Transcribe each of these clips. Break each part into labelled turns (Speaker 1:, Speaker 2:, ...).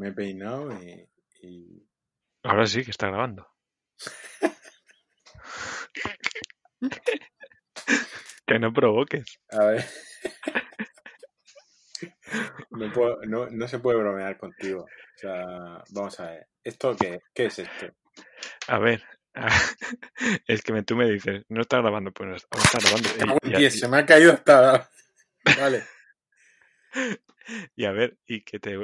Speaker 1: me he peinado y,
Speaker 2: Ahora sí que está grabando. que no provoques.
Speaker 1: A ver. No, se puede bromear contigo. O sea, vamos a ver. ¿Esto qué, qué es esto?
Speaker 2: A ver. Es que tú me dices, no está grabando, pues no está, grabando. se me ha
Speaker 1: caído hasta. Vale.
Speaker 2: Y a ver, ¿y que te,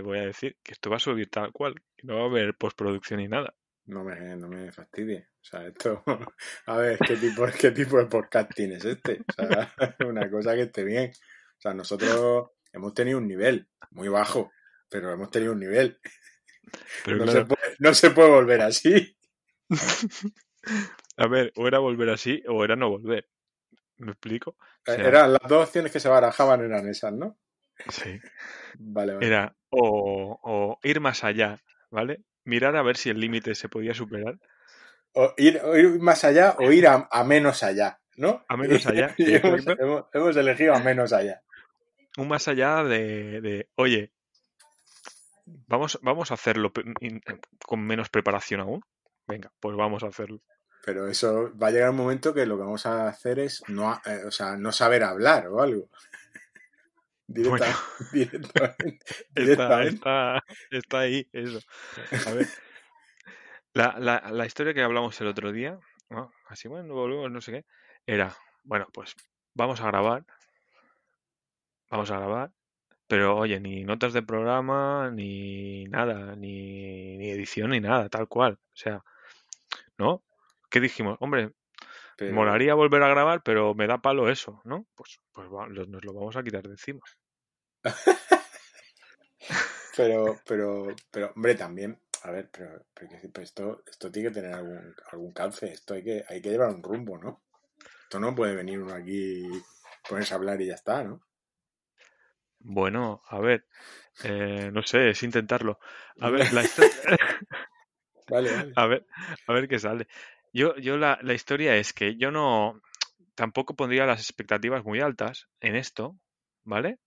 Speaker 2: voy a decir? Que esto va a subir tal cual, que no va a haber postproducción ni nada. No me, no fastidie. O sea, esto.
Speaker 1: A ver, ¿qué tipo, de podcast tienes este? O sea, una cosa que esté bien. O sea, nosotros hemos tenido un nivel muy bajo, pero hemos tenido un nivel. no, se puede, volver así.
Speaker 2: A ver, o era volver así o era no volver. ¿Me explico? Eh, eran
Speaker 1: las dos opciones que se barajaban eran esas, ¿no?
Speaker 2: Sí. Vale, Era o, ir más allá, ¿vale? Mirar a ver si el límite se podía superar. O
Speaker 1: ir, más allá o ir a, menos allá,
Speaker 2: ¿no? A menos allá.
Speaker 1: hemos, elegido a menos allá.
Speaker 2: Un más allá de, oye, vamos, vamos a hacerlo con menos preparación aún. Venga, pues vamos a hacerlo.
Speaker 1: Pero eso va a llegar un momento que lo que vamos a hacer es no, eh, no saber hablar
Speaker 2: o algo. Directa, Está, está, ahí, eso. A ver. La, la, la, historia que hablamos el otro día, ¿no? así bueno, volvemos, no sé qué, era, bueno, pues vamos a grabar, vamos a grabar, pero oye, ni notas de programa, ni nada, ni, ni edición, ni nada, tal cual. O sea, ¿no? ¿Qué dijimos? Hombre, Moraría volver a grabar, pero me da palo eso, ¿no? Pues, pues nos lo vamos a quitar de encima. pero,
Speaker 1: pero, pero, hombre, también, a ver, pero, pero esto, esto tiene que tener algún, algún esto hay que, hay que llevar un rumbo, ¿no? Esto no puede venir uno aquí, ponerse
Speaker 2: a hablar y ya está, ¿no? Bueno, a ver, eh, no sé, es intentarlo. A ver, A ver, a ver qué sale. Yo, yo la, la historia es que yo no tampoco pondría las expectativas muy altas en esto, ¿vale?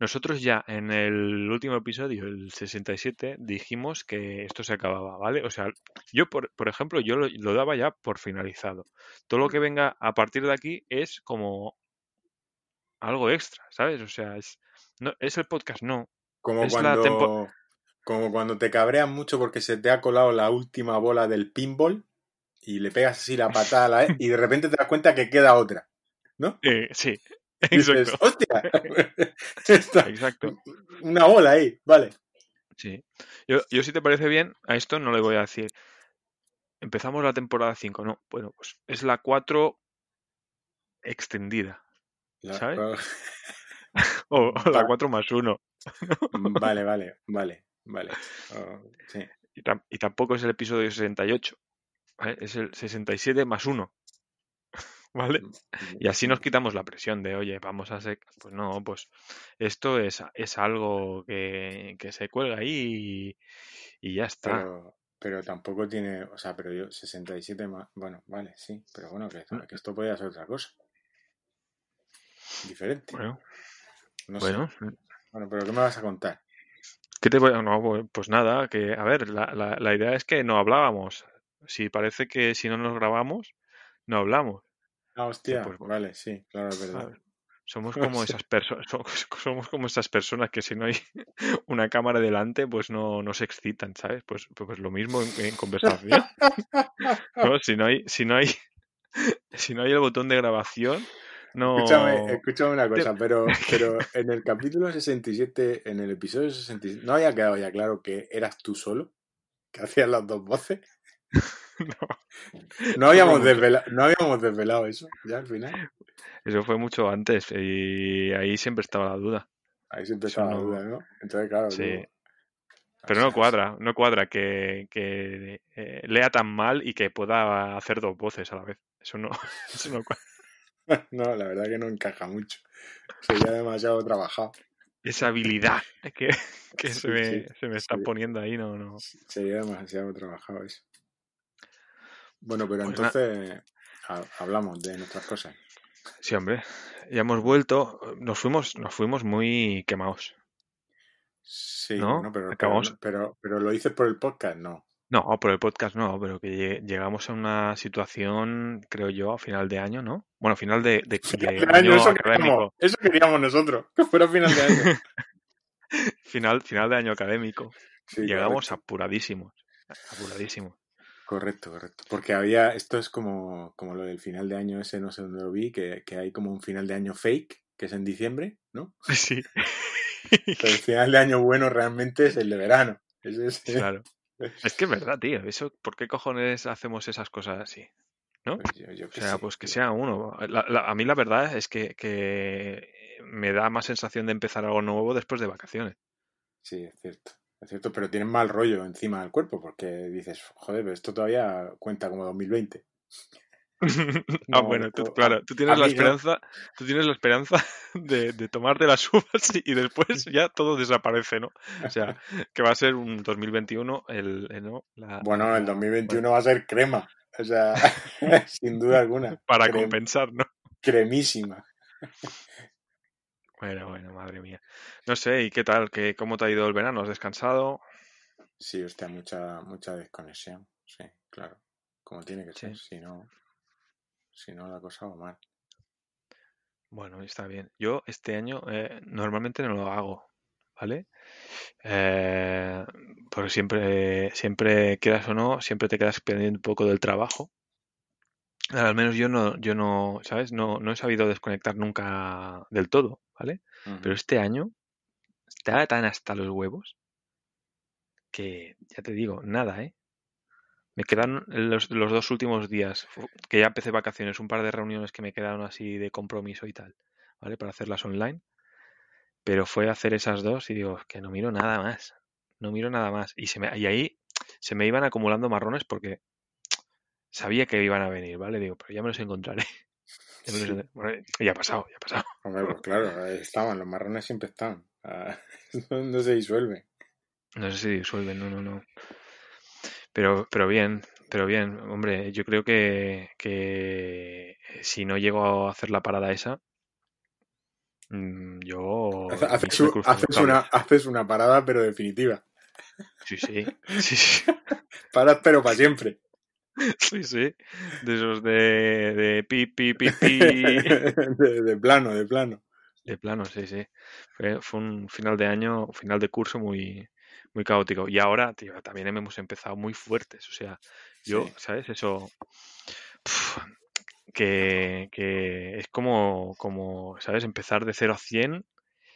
Speaker 2: Nosotros ya en el último episodio, el 67, dijimos que esto se acababa, ¿vale? O sea, yo, por, ejemplo, yo lo, daba ya por finalizado. Todo lo que venga a partir de aquí es como algo extra, ¿sabes? O sea, es, no, es el podcast, no. Como cuando,
Speaker 1: como cuando te cabreas mucho porque se te ha colado la última bola del pinball y le pegas así la patada a la e y de repente te das cuenta que queda otra, ¿no? sí, Dices, ¡Hostia! Exacto. Una bola ahí, vale.
Speaker 2: Sí. Yo, yo, si te parece bien, a esto no le voy a decir. Empezamos la temporada 5, no. Bueno, pues es la 4 extendida. ¿Sabes? o, la 4 más 1. vale, vale, vale, vale. Oh, y, y, tampoco es el episodio 68. Eh, es el 67 más 1. ¿Vale? Mm, y así nos quitamos la presión de, oye, vamos a hacer... Pues no, pues esto es, es algo que, se cuelga ahí y, ya está. Pero, pero, tampoco tiene, o sea, pero yo 67
Speaker 1: más... Bueno, vale, sí, pero bueno, que, esto puede mm, mm. ser otra cosa. Diferente. Bueno, no bueno. Sé. pero ¿qué me vas a contar?
Speaker 2: Que te voy No, pues nada, que a ver, la, la, la idea es que no hablábamos si parece que si no nos grabamos, no hablamos.
Speaker 1: Ah, hostia. Pues vale, sí, claro, es verdad.
Speaker 2: somos como esas personas, somos, como esas personas que si no hay una cámara delante, pues no, no se excitan, ¿sabes? Pues, pues lo mismo en, conversación. si no hay, si no hay, si no hay el botón de grabación, no. Escúchame, escúchame
Speaker 1: una cosa, pero, pero en el capítulo 67, en el episodio 67, ¿no había quedado ya claro que eras tú solo? ¿Que hacías las dos voces? no. habíamos, desvelado, no habíamos desvelado eso, ya al final.
Speaker 2: Eso fue mucho antes y ahí siempre estaba la duda. Ahí siempre estaba la duda, ¿no? Entonces, claro. Sí.
Speaker 1: Pero no cuadra,
Speaker 2: no cuadra que, que eh, lea tan mal y que pueda hacer dos voces a la vez. Eso no,
Speaker 1: no cuadra. no, la verdad que no encaja mucho. Sería demasiado trabajado.
Speaker 2: Esa habilidad que, que se, me, se,
Speaker 1: me, está poniendo ahí, no, no. Sería demasiado trabajado eso. Bueno, pero pues entonces hablamos de nuestras cosas.
Speaker 2: Sí, hombre. Ya hemos vuelto. Nos fuimos, nos fuimos muy quemados. Sí,
Speaker 1: pero, Pero, lo dices por el podcast, no.
Speaker 2: No, por el podcast no, pero que llegamos a una situación, creo yo, a final de año, ¿no? Bueno, final de, año, eso, académico. eso queríamos nosotros, que fuera final de año. final, final de año académico. llegamos apuradísimos, apuradísimos. Correcto, correcto. Porque había,
Speaker 1: esto es como, como lo del final de año ese, no sé dónde lo vi, que, hay como un final de año fake,
Speaker 2: que es en diciembre,
Speaker 1: ¿no? Sí. el final de año bueno realmente es el de
Speaker 2: verano. Es Claro. Es que es verdad, tío. Eso, ¿Por qué cojones hacemos esas cosas así? ¿No? Pues o sea, pues que sea uno. a mí la verdad es que, que me da más sensación de empezar algo nuevo después de vacaciones. Sí, es cierto.
Speaker 1: Es cierto, pero tienen mal rollo encima del cuerpo porque dices, joder, pero esto
Speaker 2: todavía cuenta como 2020. ah, bueno, claro, tú tienes la esperanza, tú tienes la esperanza de, de, tomarte las uvas y después ya todo desaparece, ¿no? O sea, que va a ser un 2021 el, eh, ¿no? bueno, el
Speaker 1: 2021 va a ser crema, o sea, sin duda alguna.
Speaker 2: Para compensar, ¿no? Cremísima. Bueno, bueno, madre mía. No sé, ¿y qué tal? ¿Cómo te ha ido el verano? ¿Has descansado? Sí, usted, mucha, mucha desconexión. Sí, claro. Como tiene que ser. Si no, si no, la cosa va mal. Bueno, está bien. Yo este año eh, normalmente no lo hago, ¿vale? Eh, porque siempre, siempre quieras o no, siempre te quedas pendiente un poco del trabajo al menos yo no, yo no, ¿sabes? No, he sabido desconectar nunca del todo, ¿vale? Pero este año estaba tan hasta los huevos que, ya te digo, nada, ¿eh? Me quedaron los, dos últimos días, que ya empecé vacaciones, un par de reuniones que me quedaron así de compromiso y tal, ¿vale? Para hacerlas online. Pero fue hacer esas dos y digo, que no miro nada más, no miro nada más. Y, se me, y ahí se me iban acumulando marrones porque sabía que iban a venir, ¿vale? Digo, pero ya me los encontraré. Ya, ya ha pasado, ya ha pasado. Hombre, pues claro, estaban, los marrones siempre están. Ah, no, se disuelven. No sé si disuelven, no, no, no. Pero, pero bien, pero bien, hombre, yo creo que, que eh, si no llego a hacer la parada esa, mm, yo... Haces, una,
Speaker 1: haces una parada pero definitiva.
Speaker 2: Sí, sí. sí, sí. Paras pero para siempre. Sí, sí. De esos de, de pi, pi, pi, pi. De, plano, de plano. De plano, sí, sí. Fue, un final de año, final de curso muy, muy caótico. Y ahora, tío, también hemos empezado muy fuertes. O sea, yo, ¿sabes? Eso. que, es como, como, ¿sabes? Empezar de 0 a 100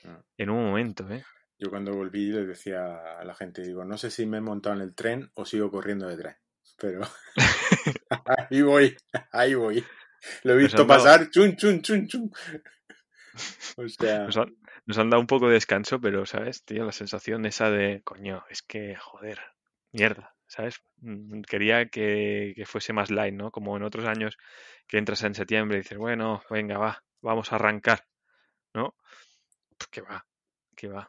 Speaker 2: ah. en un momento, ¿eh? Yo cuando volví les decía a la
Speaker 1: gente, digo, no sé si me he montado en el tren o sigo corriendo detrás pero ahí voy, ahí voy.
Speaker 2: Lo he visto pasar,
Speaker 1: chun, chun, chun, chun.
Speaker 2: O sea... Nos han, dado un poco de descanso, pero, ¿sabes? Tío, la sensación esa de, coño, es que, joder, mierda, ¿sabes? Mm, quería que, que fuese más light, ¿no? Como en otros años que entras en septiembre y dices, bueno, venga, va, vamos a arrancar, ¿no? Pues que va, que va.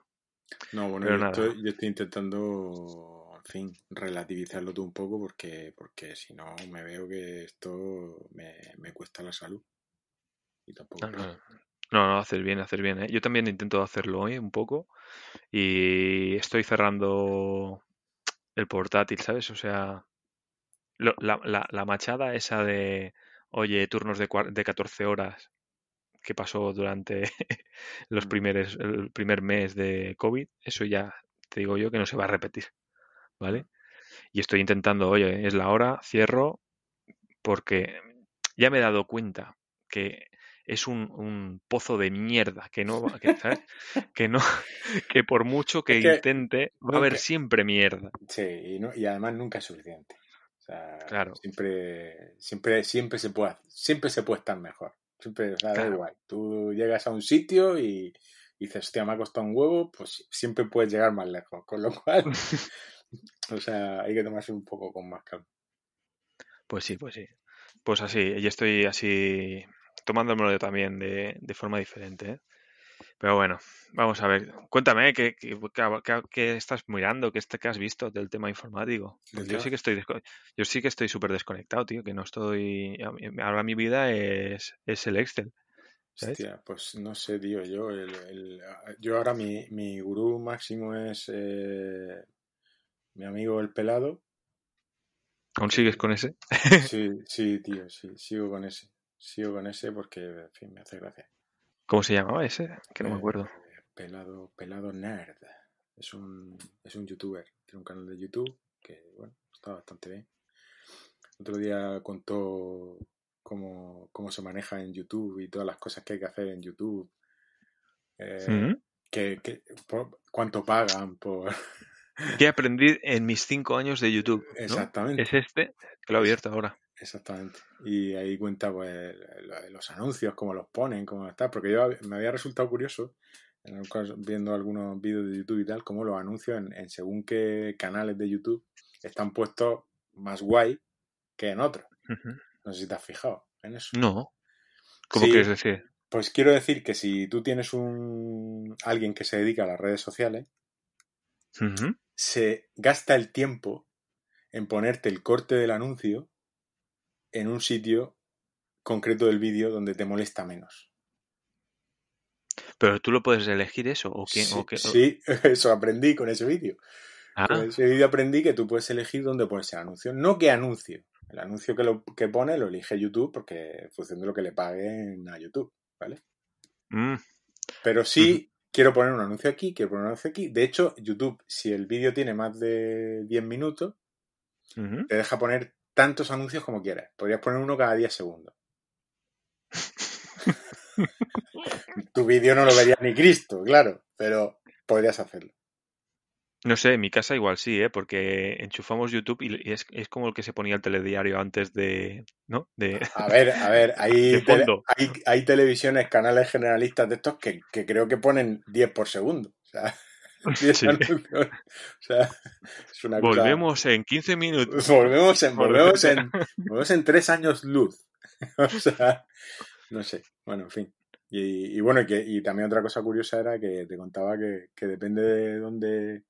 Speaker 1: No, bueno, yo estoy intentando en fin, relativizarlo tú un poco porque, porque si no me veo que esto me, me cuesta la salud. Y tampoco... Ah, ah.
Speaker 2: No, no, hacer bien, hacer bien. ¿eh? Yo también intento hacerlo hoy un poco y estoy cerrando el portátil, ¿sabes? O sea, la, la, la, machada esa de, oye, turnos de, de 14 horas que pasó durante los mm. primeros, el primer mes de COVID, eso ya te digo yo que no se va a repetir. ¿vale? Y estoy intentando, oye, es la hora, cierro, porque ya me he dado cuenta que es un, pozo de mierda que no que, que no que por mucho que, intente va a haber siempre mierda sí y, no,
Speaker 1: además nunca es suficiente
Speaker 2: o sea, claro. siempre
Speaker 1: siempre siempre se puede siempre se puede estar mejor siempre igual tú llegas a un sitio y, y dices hostia me ha costado un huevo pues siempre puedes llegar más lejos con lo cual O sea, hay que tomarse un poco con más calma. Pues sí, pues sí.
Speaker 2: Pues así, yo estoy así tomándomelo yo también de, forma diferente. ¿eh? Pero bueno, vamos a ver. Cuéntame, ¿eh? ¿qué, estás mirando? ¿Qué, has visto del tema informático? yo sí que estoy yo sí que estoy súper desconectado, tío, que no estoy... Ahora mi vida es, el Excel. Hostia,
Speaker 1: pues no sé, tío, yo, yo ahora mi, gurú máximo es eh, mi amigo el pelado.
Speaker 2: consigues eh, con ese? sí,
Speaker 1: sí, tío, sí, sigo con ese. Sigo con ese porque, en fin, me hace gracia.
Speaker 2: ¿Cómo se llamaba ese? Que no me eh, acuerdo.
Speaker 1: Pelado, pelado Nerd. Es un, es un youtuber. Tiene un canal de YouTube que, bueno, está bastante bien. Otro día contó cómo, se maneja en YouTube y todas las cosas que hay que hacer en YouTube. Eh, ¿Mm? que, cuánto pagan por,
Speaker 2: ¿Qué aprendí en mis cinco años de YouTube? Exactamente. Es este que lo he
Speaker 1: abierto ahora. Exactamente. Y ahí cuenta pues, los anuncios, cómo los ponen, cómo está. Porque yo me había resultado curioso, viendo algunos vídeos de YouTube y tal, cómo los anuncios en, según qué canales de YouTube están puestos más guay que en otros. No sé si te has fijado en eso. No. ¿Cómo quieres decir? Pues quiero decir que si tú tienes un alguien que se dedica a las redes sociales, se gasta el tiempo en ponerte el corte del anuncio en un sitio concreto del vídeo donde te molesta menos.
Speaker 2: Pero tú lo puedes elegir eso o sí,
Speaker 1: eso aprendí con ese vídeo. Ah. Con ese vídeo aprendí que tú puedes elegir dónde pones el anuncio, no qué anuncio. El anuncio que lo que pone lo elige YouTube porque en función de lo que le paguen a YouTube, ¿vale? Mm. Pero sí quiero poner un anuncio aquí, quiero poner un anuncio aquí. De hecho, YouTube, si el vídeo tiene más de 10 minutos, te deja poner tantos anuncios como quieras. Podrías poner uno cada 10 segundos. tu vídeo no lo vería ni Cristo, claro, pero podrías hacerlo.
Speaker 2: No sé, en mi casa igual sí, ¿eh? porque enchufamos YouTube y es, es como el que se ponía el telediario antes de... ¿no? de a ver, a ver, hay,
Speaker 1: televisiones, canales generalistas de estos que, creo que ponen 10 por segundo. O sea,
Speaker 2: o sea
Speaker 1: es una volvemos
Speaker 2: en 15 minutos. Volvemos en, en, volvemos
Speaker 1: en 3 años luz. o sea, no sé, bueno, en fin. Y, bueno, y, que, y también otra cosa curiosa era que te contaba que, que depende de dónde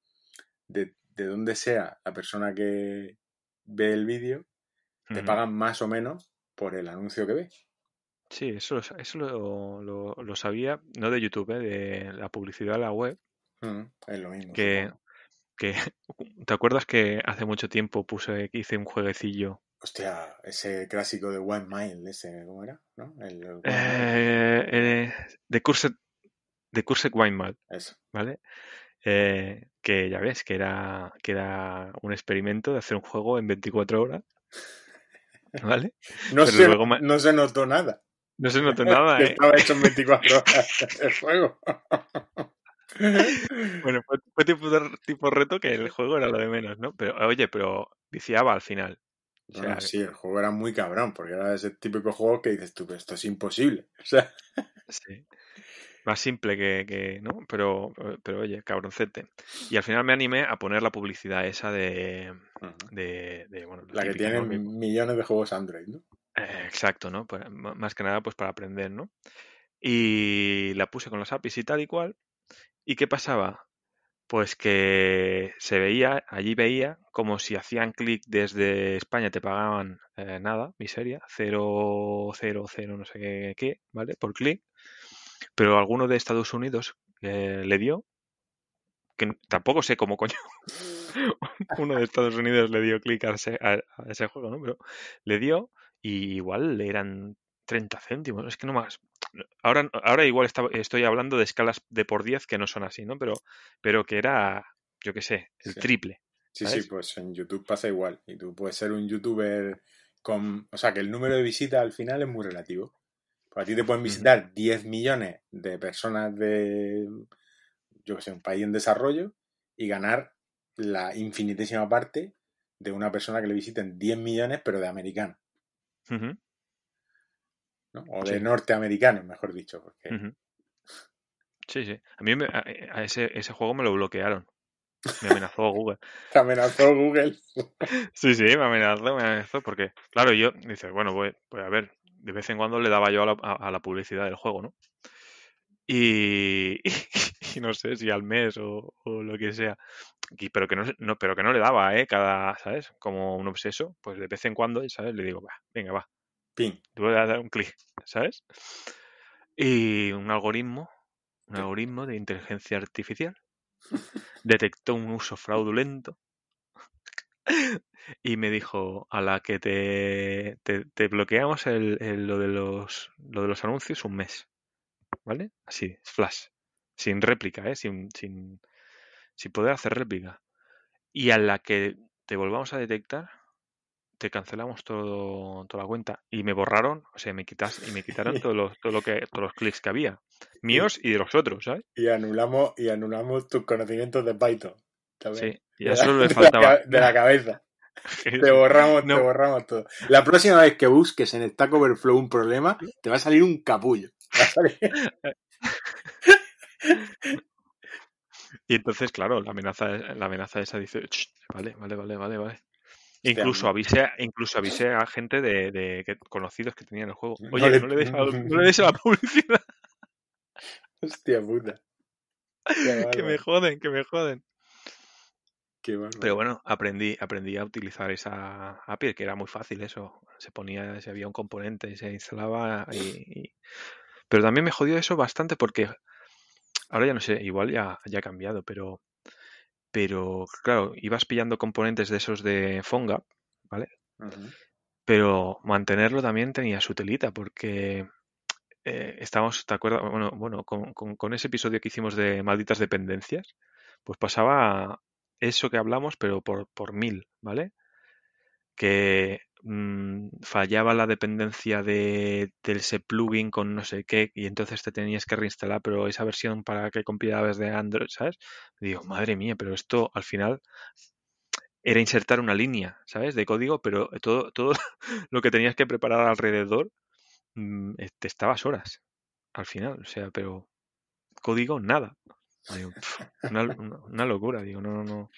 Speaker 1: de, de donde sea la persona que ve el vídeo, te pagan más o menos
Speaker 2: por el anuncio que ve. Sí, eso, eso lo, lo, sabía, no de YouTube, eh, de la publicidad de la web. Mm, es lo mismo. Que, ¿Te acuerdas que hace mucho tiempo puse, hice un jueguecillo? Hostia, ese clásico
Speaker 1: de One Mile, ese, ¿cómo era? ¿No? El,
Speaker 2: eh, eh, de Curset, de curse Wine Mile. Eso. ¿Vale? que ya ves, que era, que era un experimento de hacer un juego en 24 horas. ¿Vale? no, se,
Speaker 1: notó nada. No se notó nada. ¿eh?
Speaker 2: Estaba hecho en 24 horas el juego. bueno, fue, tipo, reto que el juego era lo de menos, ¿no? Pero, oye, pero viciaba al final. sí, el juego era muy cabrón,
Speaker 1: porque era ese típico juego que dices tú, esto es imposible. Sí
Speaker 2: más simple que, que, ¿no? Pero, eh, pero oye, cabroncete. Y al final me animé a poner la publicidad esa de, de, bueno, la, que tienen millones de juegos Android, ¿no? Eh, exacto, ¿no? Pues, más que nada, pues para aprender, ¿no? Y la puse con las APIs y tal y cual. ¿Y qué pasaba? Pues que se veía, allí veía, como si hacían clic desde España te pagaban eh, nada, miseria, Cero, cero, cero, no sé qué ¿vale? Por clic pero alguno de Estados Unidos eh, le dio, que tampoco sé cómo coño. Uno de Estados Unidos le dio clic a, ese, juego, ¿no? Pero le dio y igual le eran 30 céntimos, es que no más. Ahora, ahora igual estoy hablando de escalas de por 10 que no son así, ¿no? Pero, pero que era, yo qué sé, el triple. Sí, sí,
Speaker 1: pues en YouTube pasa igual. Y tú puedes ser un youtuber con... O sea, que el número de visitas al final es muy relativo. Pues a ti te pueden visitar 10 millones de personas de, yo qué sé, un país en desarrollo y ganar la infinitésima parte de una persona que le visiten 10 millones, pero de americano. O de norteamericano, mejor dicho.
Speaker 2: Sí, sí. A mí a, ese, juego me lo bloquearon. Me amenazó Google.
Speaker 1: Te amenazó Google.
Speaker 2: sí, sí, me amenazó, me amenazó. Porque, claro, yo dice bueno, voy pues a ver, de vez en cuando le daba yo a la, publicidad del juego, ¿no? Y, no sé si al mes o, lo que sea. pero, que no, pero que no le daba, ¿eh? Cada, ¿sabes? Como un obseso, pues de vez en cuando, ¿sabes? Le digo, va, venga, va. Pin. Tú le dar un clic, ¿sabes? Y un algoritmo, un algoritmo de inteligencia artificial, detectó un uso fraudulento y me dijo, a la que te, bloqueamos lo, de los, de los anuncios un mes. ¿Vale? Así, flash. Sin réplica, ¿eh? Sin, poder hacer réplica. Y a la que te volvamos a detectar, te cancelamos todo, toda la cuenta. Y me borraron, o sea, me quitas, y me quitaron todo lo, todo lo que, todos los clics que había. Míos y de los otros, ¿sabes?
Speaker 1: Y anulamos, y anulamos tus conocimientos de Python. Sí,
Speaker 2: de la, faltaba. De la,
Speaker 1: cabeza. te borramos, te borramos todo.
Speaker 2: La próxima vez que
Speaker 1: busques en Stack Overflow un problema, te va a salir un capullo.
Speaker 2: y entonces, claro, la amenaza, la amenaza esa dice, vale, vale, vale, vale, vale. Incluso avise incluso a gente de, conocidos que tenían el juego. Oye, no le, des, a, la publicidad. Hostia puta. que me joden, que me joden. Pero bueno, aprendí, aprendí a utilizar esa API, que era muy fácil eso. Se ponía, se había un componente y se instalaba. Pero también me jodió eso bastante porque ahora ya no sé, igual ya, ya ha cambiado, pero, pero claro, ibas pillando componentes de esos de Fonga, ¿vale? Pero mantenerlo también tenía su telita porque eh, estábamos, ¿te acuerdas? Bueno, bueno con, ese episodio que hicimos de malditas dependencias, pues pasaba eso que hablamos, pero por, por mil, ¿vale? Que mm, fallaba la dependencia de, del ese plugin con no sé qué y entonces te tenías que reinstalar, pero esa versión para que compilabas de Android, ¿sabes? digo, madre mía, pero esto al final era insertar una línea, ¿sabes? De código, pero todo, todo lo que tenías que preparar alrededor mm, eh, te estabas horas al final, o sea, pero código nada una, locura, digo, no, no, no.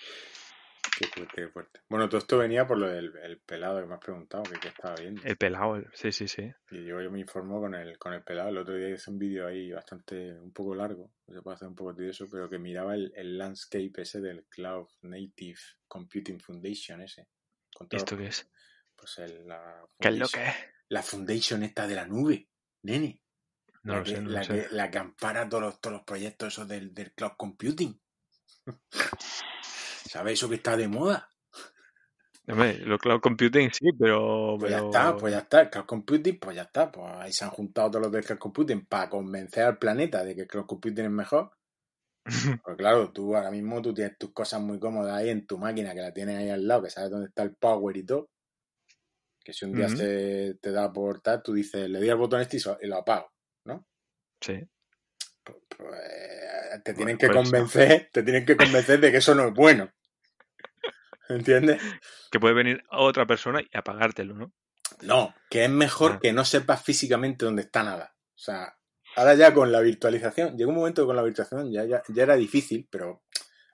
Speaker 1: Qué fuerte, Bueno, todo esto venía por lo del pelado que me has preguntado, que, estaba viendo. El
Speaker 2: pelado, sí, sí, sí.
Speaker 1: yo, me informo con el, con el pelado. El otro día hice un vídeo ahí bastante, un poco largo, se puede hacer un poco tedioso, pero que miraba el, landscape ese del Cloud Native Computing Foundation ese. ¿Esto qué es? Pues la... ¿Qué es lo que es? La foundation esta de la nube, nene
Speaker 2: la,
Speaker 1: que, ampara todos los, todos proyectos esos del, cloud computing. ¿Sabéis eso que está de moda?
Speaker 2: lo cloud computing sí, pero, Pues ya está, pues ya
Speaker 1: está. El cloud computing, pues ya está. Pues ahí se han juntado todos los de cloud computing para convencer al planeta de que el cloud computing es mejor. pues claro, tú ahora mismo tú tienes tus cosas muy cómodas ahí en tu máquina que la tienes ahí al lado, que sabes dónde está el power y todo. Que si un día se te da por tal, tú dices, le doy al botón este y lo apago. Pues, pues, te tienen que pues, convencer, te tienen que convencer de que eso no es bueno. ¿Entiendes?
Speaker 2: Que puede venir otra persona y apagártelo, ¿no? No, que es
Speaker 1: mejor ah. que no sepas físicamente dónde está nada. O sea, ahora ya con la virtualización, llegó un momento con la virtualización ya, ya, era difícil, pero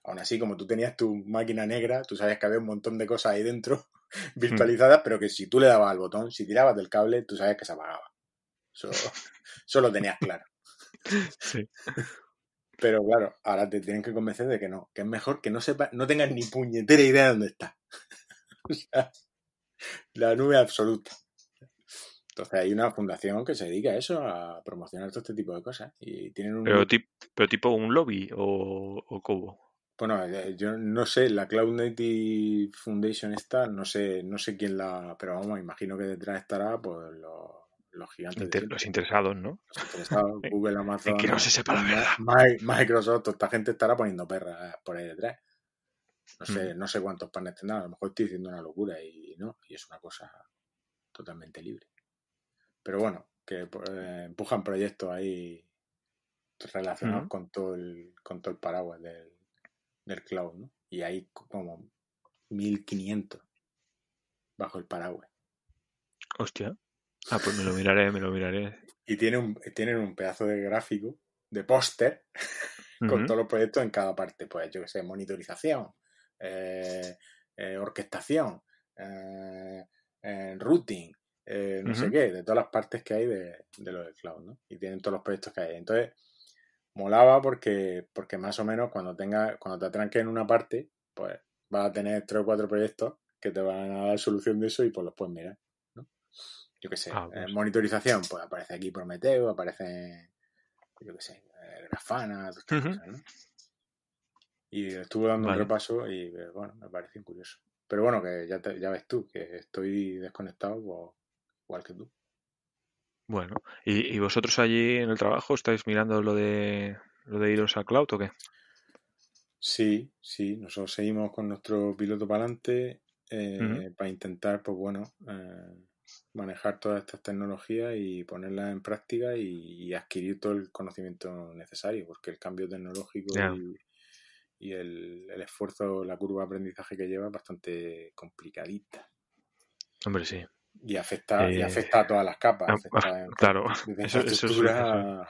Speaker 1: aún así, como tú tenías tu máquina negra, tú sabías que había un montón de cosas ahí dentro
Speaker 2: hmm. virtualizadas,
Speaker 1: pero que si tú le dabas al botón, si tirabas del cable, tú sabías que se apagaba. eso lo tenías claro. Sí. Pero claro, ahora te tienen que convencer de que no, que es mejor que no sepa, no tengas ni puñetera idea de dónde está. o sea, la nube absoluta. Entonces hay una fundación que se dedica a eso, a promocionar todo este tipo de cosas. Y tienen un... pero,
Speaker 2: tipo un lobby o, o cómo.
Speaker 1: Bueno, eh, yo no sé, la Cloud Native Foundation está no sé, no sé quién la, pero vamos, imagino que detrás estará pues los, los gigantes. los interesados, ¿no? Los interesados, Google, Amazon. Microsoft, esta gente estará poniendo perras por ahí detrás. No sé, mm. cuántos panes tendrán. A lo mejor estoy diciendo una locura y no. Y es una cosa totalmente libre. Pero bueno, que pues, eh, empujan proyectos ahí relacionados mm. con todo el con todo el paraguas del, del cloud, ¿no? Y hay como
Speaker 2: 1500 bajo el paraguas. Hostia. Ah, pues me lo miraré, me lo miraré.
Speaker 1: Y tiene tienen un pedazo de gráfico, de póster,
Speaker 2: con todos
Speaker 1: los proyectos en cada parte. Pues yo que sé, monitorización, eh, eh, orquestación, eh, routing, no sé qué, de todas las partes que hay de, de del cloud, ¿no? Y tienen todos los proyectos que hay. Entonces, molaba porque, porque más o menos cuando tenga, cuando te atranques en una parte, pues vas a tener tres o cuatro proyectos que te van a dar solución de eso y pues los puedes mirar. Yo qué sé, ah, eh, pues. monitorización, pues aparece aquí Prometeo, aparece, yo qué sé, eh, Grafana, cosas, Y estuvo dando un repaso y eh, bueno, me pareció curioso. Pero bueno, que ya, ya ves tú, que estoy desconectado pues, igual que tú.
Speaker 2: Bueno, ¿y, vosotros allí en el trabajo estáis mirando lo de, lo de iros al cloud o qué?
Speaker 1: Sí, sí, nosotros seguimos
Speaker 2: con nuestro
Speaker 1: piloto para adelante para intentar, pues bueno, manejar todas estas tecnologías y ponerlas en práctica y, adquirir todo el conocimiento necesario, porque el cambio tecnológico y, el, esfuerzo, la curva de aprendizaje que lleva es bastante complicadita.
Speaker 2: Hombre, sí, y afecta, y eh, afecta a todas las capas. claro, eso, infraestructura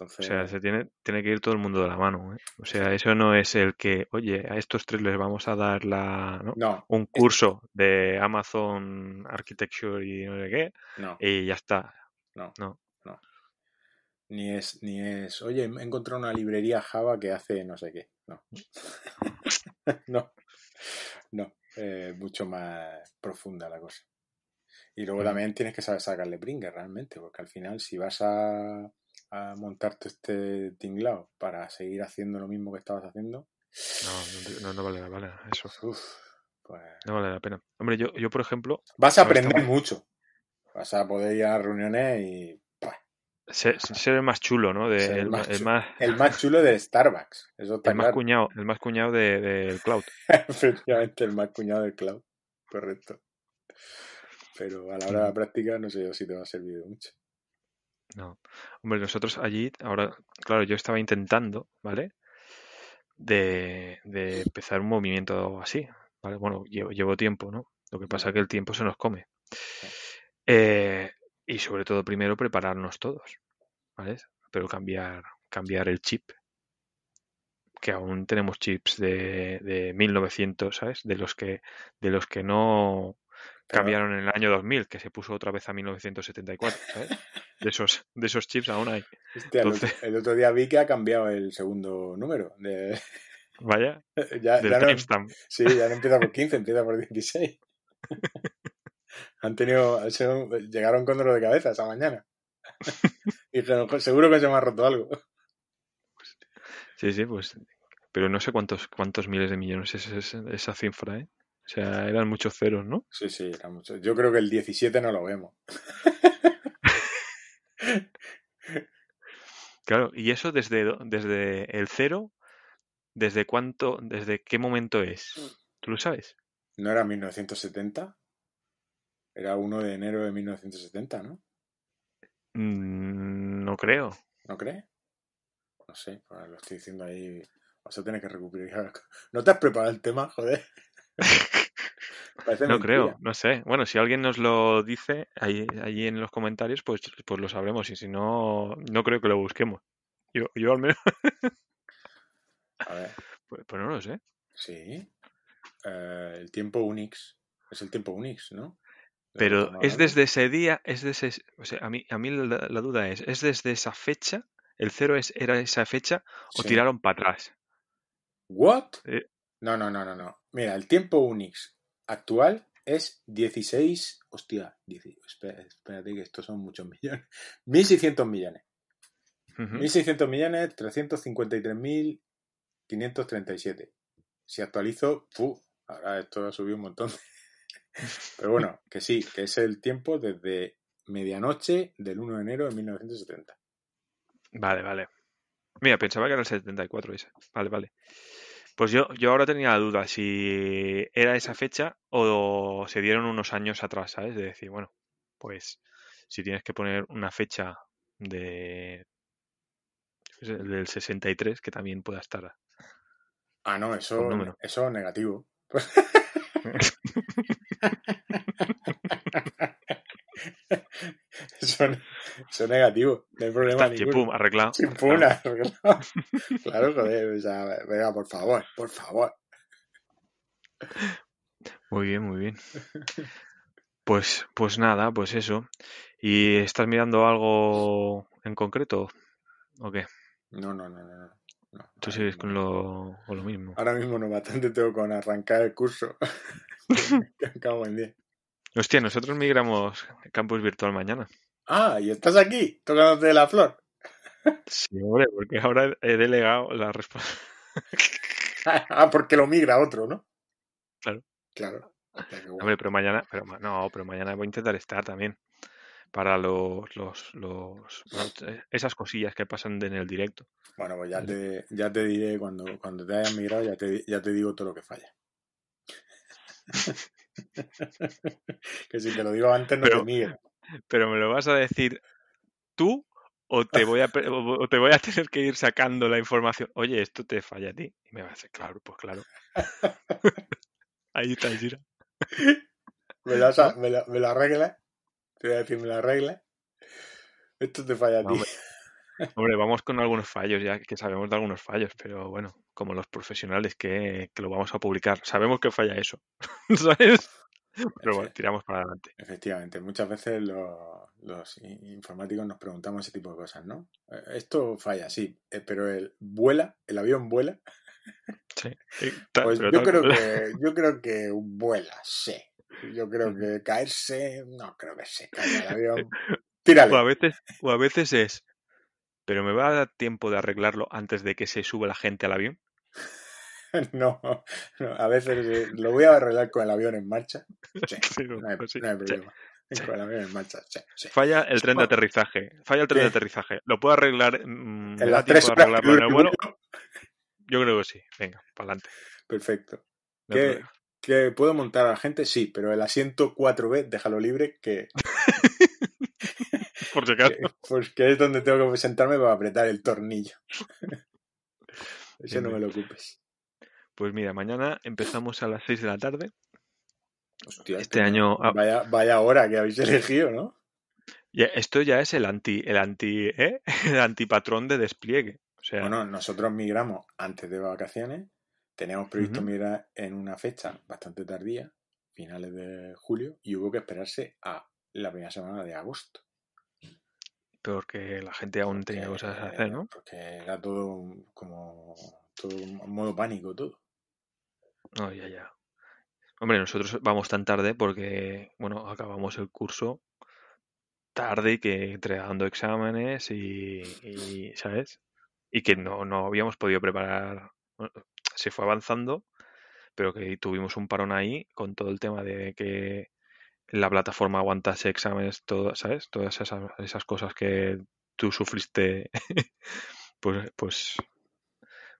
Speaker 2: o sea, se tiene, tiene que ir todo el mundo de la mano. ¿eh? O sea, eso no es el que, oye, a estos tres les vamos a dar la, ¿no? un curso de Amazon Architecture y no sé qué, y ya está. No, no. Ni, es, ni es,
Speaker 1: oye, he encontrado una librería Java que hace no sé qué. No. no. No. Eh, mucho más profunda la cosa. Y luego mm. también tienes que saber sacarle Bringer realmente, porque al final si vas a a montarte este tinglado para seguir haciendo lo mismo que estabas haciendo.
Speaker 2: No, no, vale la pena
Speaker 1: eso. Pues
Speaker 2: no vale la pena. Hombre, yo, yo por ejemplo... Vas a aprender mucho. Vas a poder ir a reuniones y... Ser, el más chulo, ¿no? el, más chulo,
Speaker 1: el, más chulo de Starbucks. el, más
Speaker 2: cuñado, el más cuñado del de, cloud.
Speaker 1: Efectivamente, el más cuñado del cloud. Correcto. Pero a la hora de la mm. práctica no sé yo si te va a servir mucho.
Speaker 2: No. Hombre, nosotros allí, ahora, claro, yo estaba intentando, ¿vale? De, de empezar un movimiento así, ¿vale? Bueno, llevo, tiempo, ¿no? Lo que pasa es que el tiempo se nos come. Eh, y sobre todo, primero, prepararnos todos, ¿vale? Pero cambiar, cambiar el chip. Que aún tenemos chips de, de 1900, ¿sabes? De los que, de los que no, Cambiaron en el año 2000, que se puso otra vez a 1974. De, esos, de esos chips aún hay.
Speaker 1: el, otro día vi que ha cambiado el segundo número. De...
Speaker 2: Vaya.
Speaker 1: ya, sí, ya no empieza por 15, empieza por 16. Han tenido. Llegaron con de cabeza esa mañana. y seguro que se me ha roto algo.
Speaker 2: Sí, sí, pues. Pero no sé cuántos, cuántos miles de millones es, esa cifra, ¿eh? O sea, eran muchos ceros, ¿no?
Speaker 1: Sí, sí, eran muchos. Yo creo que el 17 no lo vemos.
Speaker 2: claro, y eso desde, desde el cero, ¿desde cuánto, desde qué momento es?
Speaker 1: ¿Tú lo sabes? ¿No era 1970? Era 1 de enero de 1970, ¿no?
Speaker 2: Mm, no creo.
Speaker 1: ¿No crees? No sé, pues lo estoy diciendo ahí. O sea, tienes que recuperar. ¿No te has preparado el tema, joder?
Speaker 2: no creo, no sé. Bueno, si alguien nos lo dice ahí, en los comentarios, pues, pues lo sabremos. Y si no, no creo que lo busquemos. Yo, al menos. A ver. Pues, pues, no lo sé. Sí.
Speaker 1: Eh, el tiempo Unix. Es el tiempo Unix, ¿no?
Speaker 2: Pero es desde ese día, es desde, o a mí, a mí la, duda es, ¿es desde esa fecha? ¿El cero es, era esa fecha o tiraron para atrás? ¿What? Eh.
Speaker 1: no, no, no, no, no. Mira, el tiempo Unix actual es 16. Hostia, espérate, que estos son muchos millones. 1.600 millones.
Speaker 2: 1.600
Speaker 1: millones, 353.537. Si actualizo, ¡puf! ahora esto ha subido un montón. Pero bueno, que sí, que es el tiempo desde
Speaker 2: medianoche del 1 de enero de 1970. Vale, vale. Mira, pensaba que era el 74 ese. Vale, vale. Pues yo, yo ahora tenía la duda si era esa fecha o se dieron unos años atrás, ¿sabes? De decir, bueno, pues si tienes que poner una fecha de del 63 que también pueda estar. Ah, no, eso, eso negativo.
Speaker 1: Eso, es negativo, no hay problema Está, ninguno. Pum, arreglado. arreglado. claro, joder, o sea, venga, por favor, por favor.
Speaker 2: Muy bien, muy bien. Pues, pues nada, pues eso. ¿Y estás mirando algo en concreto o qué? No, no, no, no. no. Tú sigues con lo, lo mismo.
Speaker 1: Ahora mismo no, bastante tengo con arrancar el curso. que acabo en 10.
Speaker 2: Hostia, nosotros migramos campus virtual mañana. Ah, y estás aquí, tocándote la flor. Sí, hombre, porque ahora he delegado la respuesta.
Speaker 1: ah, porque lo migra otro, ¿no?
Speaker 2: Claro. Claro. Hombre, pero mañana, pero, no, pero mañana voy a intentar estar también para los, los, eh, esas cosillas que pasan en el directo. Bueno, pues ya
Speaker 1: te, ya diré cuando, cuando
Speaker 2: te hayas migrado, ya te, ya te digo todo lo que falla.
Speaker 1: que si te lo digo antes no pero, te
Speaker 2: Pero me lo vas a decir tú o te, voy a, te voy a tener que ir sacando la información. Oye, esto te falla a ti. Y me va a decir, claro, pues claro. Ahí está, Gira.
Speaker 1: ¿Me, la, me Te voy a decir, me la arregla. Esto te falla a ti.
Speaker 2: Hombre, vamos con algunos fallos, ya que sabemos de algunos fallos, pero bueno, como los profesionales que, lo vamos a publicar, sabemos que falla eso, ¿sabes? Pero bueno, tiramos para adelante. Efectivamente, muchas veces
Speaker 1: los informáticos nos preguntamos ese tipo de cosas, ¿no? Eh, esto falla, sí, eh, pero el, vuela, el avión vuela.
Speaker 2: Sí,
Speaker 1: pues yo creo, que, yo creo que vuela, sí. Yo creo que caerse, no creo que se caiga el avión.
Speaker 2: Tírale. a veces, o a veces es, ¿Pero me va a dar tiempo de arreglarlo antes de que se suba la gente al avión?
Speaker 1: no, a veces eh, lo voy a arreglar con el avión en marcha. no, hay, pues problema.
Speaker 2: Falla el tren de aterrizaje. Falla el tren de aterrizaje. ¿Lo puedo arreglar? Mm, tres Yo creo que sí. Venga, para adelante. Perfecto.
Speaker 1: ¿Que puedo montar a la gente? Sí, pero el asiento 4B déjalo libre que
Speaker 2: Por si Porque
Speaker 1: pues es donde tengo que sentarme para apretar el tornillo.
Speaker 2: Eso no me lo ocupes. Pues mira, mañana empezamos a las 6 de la tarde. este año. Vaya,
Speaker 1: vaya hora que habéis elegido, ¿no?
Speaker 2: esto ya es el anti, el anti, ¿eh? el antipatrón de despliegue.
Speaker 1: O sea, bueno, nosotros migramos antes de vacaciones. Teníamos previsto migrar en una fecha bastante tardía, finales de julio, y hubo que esperarse a la primera semana de agosto porque la gente aún tenía cosas a hacer, ¿no? Porque era todo como todo modo pánico, todo.
Speaker 2: No, ya, ya. Hombre, nosotros vamos tan tarde porque, bueno, acabamos el curso tarde y que entregando exámenes y, ¿sabes? Y que no, habíamos podido preparar. se fue avanzando, pero que tuvimos un parón ahí con todo el tema de que la plataforma aguantas exámenes, todas ¿sabes? Todas esas, esas cosas que tú sufriste, pues, pues,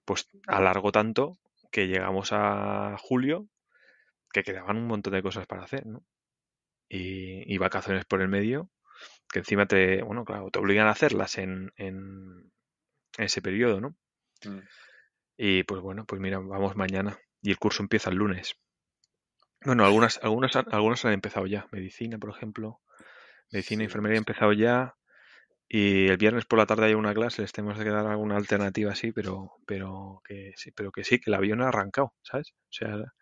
Speaker 2: pues alargó tanto que llegamos a julio, que quedaban un montón de cosas para hacer, ¿no? Y, vacaciones por el medio, que encima te, bueno, claro, te obligan a hacerlas en, en ese periodo, ¿no? Mm. Y pues bueno, pues mira, vamos mañana. Y el curso empieza el lunes. Bueno, algunas, algunas, algunas han empezado ya. Medicina, por ejemplo. Medicina e enfermería han empezado ya. Y el viernes por la tarde hay una clase, les tenemos que dar alguna alternativa así, pero, pero que sí, pero que sí, que el avión ha arrancado, ¿sabes? O sea, en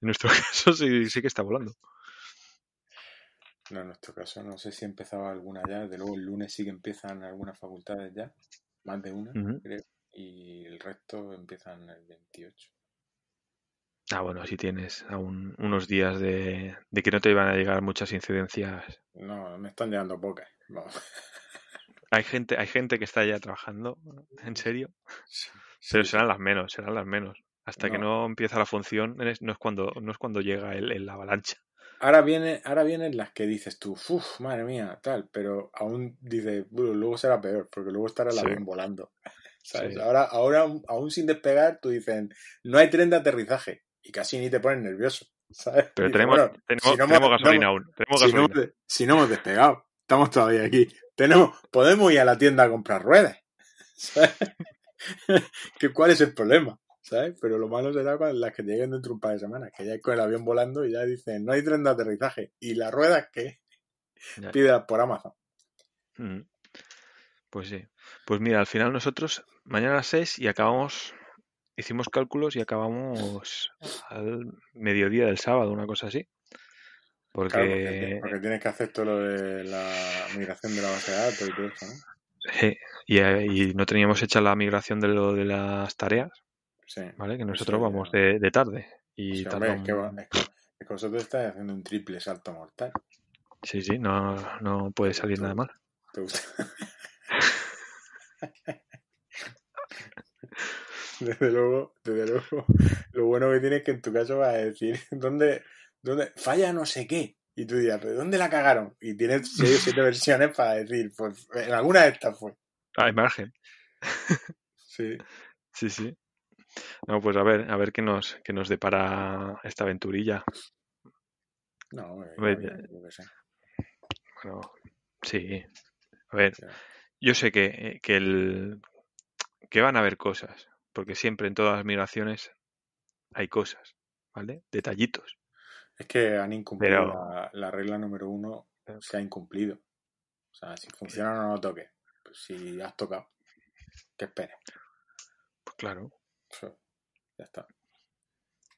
Speaker 2: nuestro caso sí, que está volando. No, en nuestro caso no sé si
Speaker 1: empezaba alguna ya, De luego el lunes sí que empiezan algunas facultades ya, más de una, creo, y el resto empiezan el 28.
Speaker 2: Ah, bueno, si tienes aún unos días de, que no te iban a llegar muchas incidencias. No, me están llegando pocas. Hay gente, hay gente que está ya trabajando, en serio. Pero serán las menos, serán las menos. Hasta que no empieza la función, no es cuando, no es cuando llega el, la avalancha
Speaker 1: ahora viene, ahora vienen las que dices tú, madre mía, tal, pero aún dices, luego será peor, porque luego estará la bien volando. Ahora, ahora aún sin despegar, tú dices, no hay tren de aterrizaje y casi ni te pones nervioso. ¿sabes? Pero tenemos, tenemos, gasolina aún. si, No, hemos despegado, estamos todavía aquí. Tenemos, podemos ir a la tienda a comprar ruedas. ¿sabes? ¿Cuál es el problema? ¿Sabes? Pero lo malo será cuando las que lleguen dentro de un par de semanas, que ya con el avión volando y ya dicen, no hay tren de aterrizaje. ¿Y las ruedas qué? pida por Amazon.
Speaker 2: Mm. Pues sí. Pues mira, al final nosotros mañana a las 6 y acabamos hicimos cálculos y acabamos al mediodía del sábado, una cosa así. Porque, tienes que hacer todo lo de la migración de la base de datos y todo eso, ¿no? Sí, y, eh, no teníamos hecha la migración de lo de las tareas, sí, ¿vale? Que pues nosotros vamos de, tarde. Y pues o es, que,
Speaker 1: vosotros estáis haciendo un triple salto mortal.
Speaker 2: Sí, sí, no, puede salir nada mal.
Speaker 1: Desde luego, desde luego. Lo bueno que tienes que en tu caso vas a decir, ¿dónde, dónde falla no sé qué? Y tú dirás, ¿pero dónde la cagaron? Y tienes seis o siete versiones para decir, pues en alguna de estas fue.
Speaker 2: Hay margen. Sí. Sí, sí. No, pues a ver, a ver qué nos, qué nos depara esta aventurilla. No, eh, sí. A ver, yo sé que, eh, que el que van a haber cosas porque siempre en todas las migraciones hay cosas, ¿vale? Detallitos.
Speaker 1: Es que han incumplido la, regla número uno, se ha incumplido. O sea, si eh, funciona no lo toques. Pues si has tocado, que esperes. Pues claro. ya está.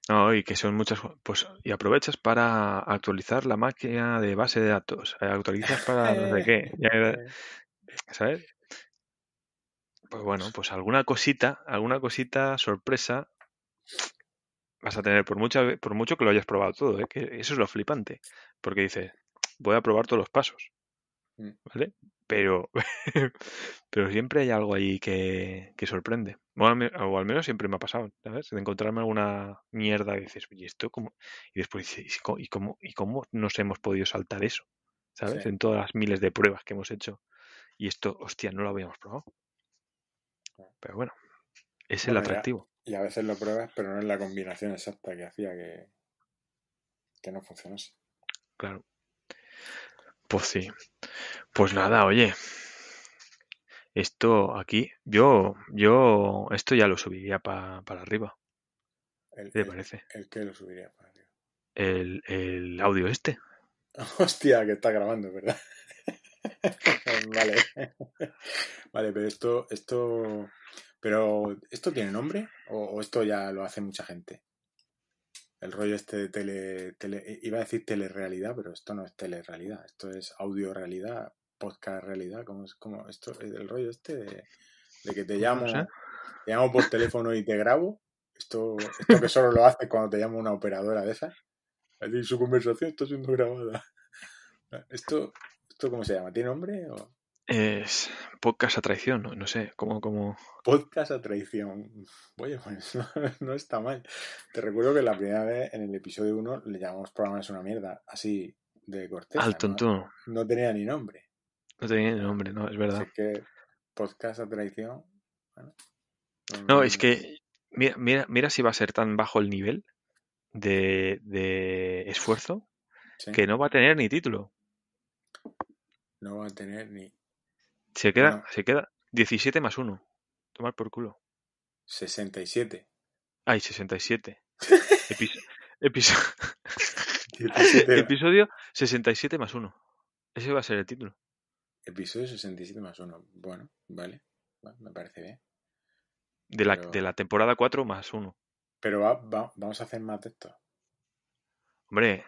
Speaker 2: No, y que son muchas. Pues, y aprovechas para actualizar la máquina de base de datos. Eh, actualizas para no qué. ¿Sabes? Pues bueno, pues alguna cosita, alguna cosita sorpresa vas a tener por, por mucho que lo hayas probado todo, ¿eh? que eso es lo flipante, porque dices, voy a probar todos los pasos, mm. ¿vale? Pero, pero siempre hay algo ahí que, sorprende. O al, menos siempre me ha pasado, De encontrarme alguna mierda y dices, oye, esto Y después dices, ¿y cómo, y cómo nos hemos podido saltar eso? ¿Sabes? En todas las miles de pruebas que hemos hecho. Y esto, hostia, no lo habíamos probado. Pero bueno, es el atractivo.
Speaker 1: Y a, veces lo pruebas, pero no es la combinación exacta que hacía que, que no funcionase.
Speaker 2: Claro. Pues sí. Pues nada, oye. Esto aquí, yo, yo, esto ya lo subiría para arriba. te
Speaker 1: parece? ¿El qué lo subiría para arriba?
Speaker 2: El, el audio este.
Speaker 1: Hostia, que está grabando, ¿verdad? vale. Vale, pero esto, esto, pero ¿esto tiene nombre? ¿O, esto ya lo hace mucha gente? El rollo este de tele, iba a decir telerealidad, pero esto no es telerealidad, esto es audio realidad, podcast realidad, como es como esto, el rollo este de, que te pues llamo, llamo por teléfono y te grabo, esto, esto que solo lo hace cuando te llama una operadora de esas. su conversación está siendo grabada. Esto, ¿Esto cómo se llama? ¿Tiene nombre?
Speaker 2: Es podcast a traición, no, sé, ¿cómo, cómo,
Speaker 1: Podcast a traición. Oye, pues no, está mal. Te recuerdo que la primera vez en el episodio 1 le llamamos programa es una mierda, así de corteza. Al tonto ¿no? tenía ni nombre.
Speaker 2: No tenía ni nombre, no, es verdad.
Speaker 1: que podcast a traición. no, es
Speaker 2: que mira, mira, si va a ser tan bajo el nivel de, esfuerzo que no va a tener ni título. No va a tener ni. Se queda, se queda 17 más 1. Tomar por culo. 67. Ay, 67. Episodio 67 más 1. Ese va a ser el título. Episodio 67 más 1. Bueno, vale. me parece bien. De la, temporada 4 más 1.
Speaker 1: Pero vamos a hacer más texto.
Speaker 2: Hombre,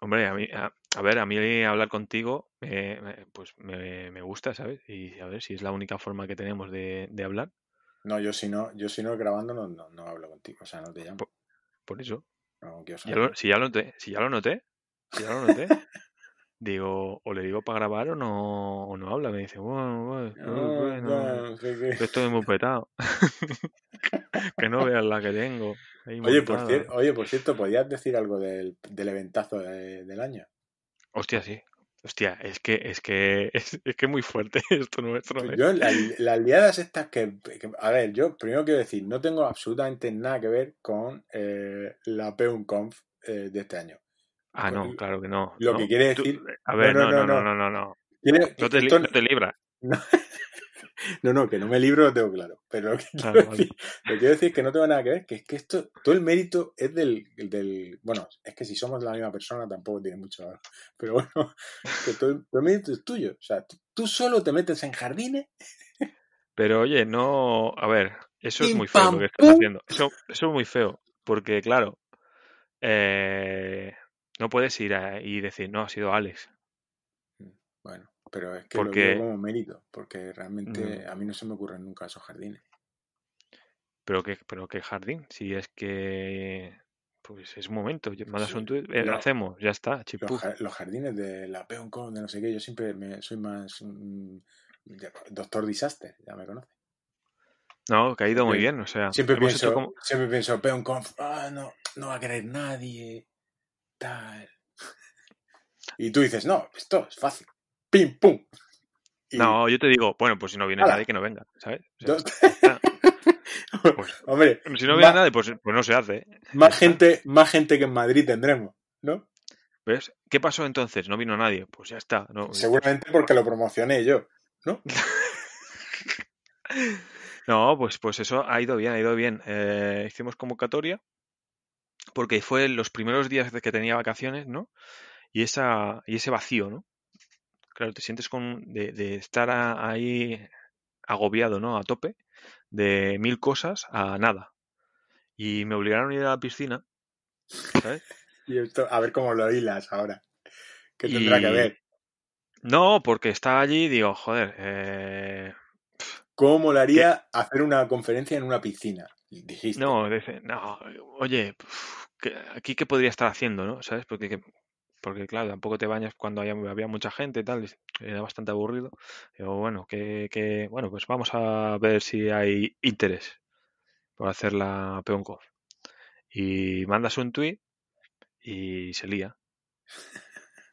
Speaker 2: hombre, a, mí, a ver, a mí hablar contigo pues me, me, gusta, ¿sabes? Y a ver si es la única forma que tenemos de, de hablar. No, yo si no, yo si no grabando no, no, hablo contigo, o sea, no te llamo. Por, eso. si, ya lo noté, si ya lo noté, digo, o le digo para grabar o no, o no habla, me dice, bueno, bueno, bueno estoy muy petado. que no veas la que tengo. Oye por, cierto,
Speaker 1: oye por, cierto, ¿podías decir algo del, del eventazo del año?
Speaker 2: Hostia, sí. Hostia, es que es que es, es que muy fuerte esto nuestro. Pues ¿eh? Yo,
Speaker 1: las, liadas estas que, A ver, yo primero quiero decir, no tengo absolutamente nada que ver con eh, la 1 Conf eh, de este año.
Speaker 2: Ah, pues no, claro que no. Lo que quiere decir. a ver, no, no, no, no, no, no. No, no. no te libras.
Speaker 1: No, no, que no me libro lo tengo claro. Pero lo que, quiero, decir, que es que no tengo nada que ver, que es que esto, todo el mérito es del, del. Bueno, es que si somos la misma persona tampoco tiene mucho valor. Pero bueno, todo, el, mérito es tuyo. O sea, tú, solo te metes en jardines.
Speaker 2: Pero oye, no. A ver, eso es muy feo lo que estás haciendo. Eso, es muy feo. Porque, claro, eh, no puedes ir y decir, no, ha sido Alex. Mm, bueno. Pero es que porque... lo veo como
Speaker 1: mérito, porque realmente a mí no se me ocurren nunca esos jardines.
Speaker 2: Pero qué, pero qué jardín, si es que pues es momento, mandas un eh, lo hacemos, ya está,
Speaker 1: Los, jardines de la Peoncon, de no sé qué, yo siempre me, soy más mm, doctor disaster, ya me conoce.
Speaker 2: No, que ha ido muy bien, o sea. Siempre pienso, como... siempre
Speaker 1: pienso, Peoncon, ah, no, no va a querer nadie, tal.
Speaker 2: Y tú
Speaker 1: dices, no, esto es fácil pim, pum.
Speaker 2: No, yo te digo, bueno, pues si no viene nadie, que no venga, ¿sabes? Pues, Hombre, si no viene nadie, pues, pues, no se hace. ¿eh?
Speaker 1: Más gente, más gente que en Madrid tendremos, ¿no?
Speaker 2: ¿Qué pasó entonces? No vino nadie. Pues ya está. Seguramente
Speaker 1: porque lo promocioné yo,
Speaker 2: ¿no? no, pues, pues eso ha ido bien, ha ido bien. Eh, hicimos convocatoria porque fue los primeros días que tenía vacaciones, ¿no? Y, esa, y ese vacío, ¿no? claro, te sientes con, de, estar ahí agobiado, ¿no? A tope, de mil cosas a nada. Y me obligaron a ir a la piscina, ¿sabes?
Speaker 1: y a ver cómo lo hilas ahora.
Speaker 2: ¿Qué tendrá que ver? No, porque estaba allí y digo, joder. Eh, ¿Cómo lo eh haría hacer una conferencia
Speaker 1: en una piscina?
Speaker 2: Dijiste. No, oye, aquí qué podría estar haciendo, ¿no? ¿Sabes? Porque porque claro, tampoco te bañas cuando había mucha gente y tal, era bastante aburrido. pero bueno, que, bueno, pues vamos a ver si hay interés por hacer la Peonkov. Y mandas un tuit y se lía.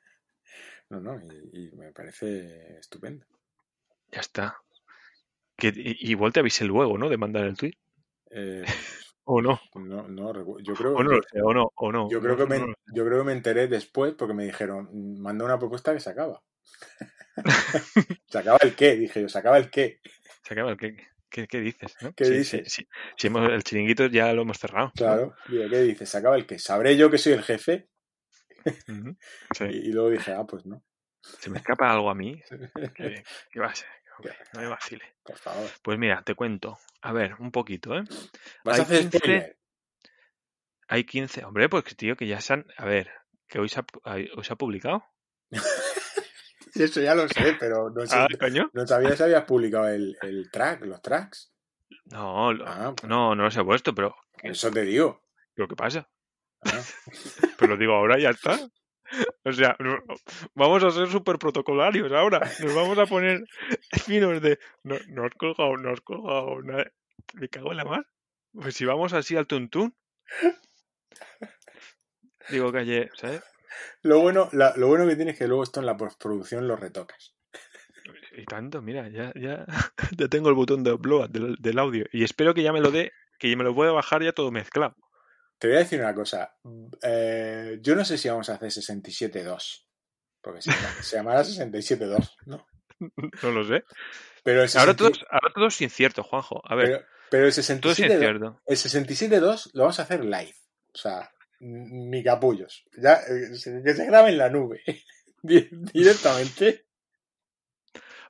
Speaker 2: No, no, y, me parece estupendo. Ya está. Que, y, igual te avise luego, ¿no? De mandar el tuit. Eh, ¿O no?
Speaker 1: No, no, yo creo. no, que, no, Yo creo, que me, yo creo que me enteré después porque me dijeron, manda una propuesta que se acaba. se acaba el qué, dije yo, se acaba el qué.
Speaker 2: Se acaba el qué. ¿Qué, dices? ¿Qué Si hemos, el chiringuito ya lo hemos cerrado. Claro,
Speaker 1: ¿qué dices? ¿Se acaba el qué? ¿Sabré yo que soy el
Speaker 2: jefe? y, luego dije, ah, pues no. ¿Se me escapa algo a mí? ¿Qué, va a ser? no me vacile. Por favor. Pues mira, te cuento. A ver, un poquito, ¿eh? hay 15... Hombre, pues tío, que ya se han... A ver, que hoy se ha, publicado.
Speaker 1: Eso ya lo sé, pero no, sé, ah, no sabía si habías publicado el, track, los tracks.
Speaker 2: No, ah, pues no, no los he puesto, pero... Eso te digo. ¿Pero qué pasa? Ah. Pues lo digo ahora y ya está. O sea, vamos a ser súper protocolarios ahora. Nos vamos a poner finos de. No, no has colgado, no has colgado. Me cago en la mar. Pues si vamos así al tuntún. Digo, calle, ¿sabes?
Speaker 1: Lo bueno, lo bueno que tienes es que luego esto en la postproducción lo retocas.
Speaker 2: Y tanto, mira, ya, ya, ya tengo el botón de upload del, audio. Y espero que ya me lo dé, que ya me lo pueda bajar ya todo mezclado. Te voy a decir una cosa.
Speaker 1: Eh, yo no sé si vamos a hacer 67.2. Porque se, llamará 67.2, ¿no?
Speaker 2: No lo sé. Pero ahora, todo es incierto, Juanjo. A ver. Pero, el 67.2
Speaker 1: lo vamos a hacer live. O sea, ni capullos. Ya, eh, que se grabe en la nube. Directamente.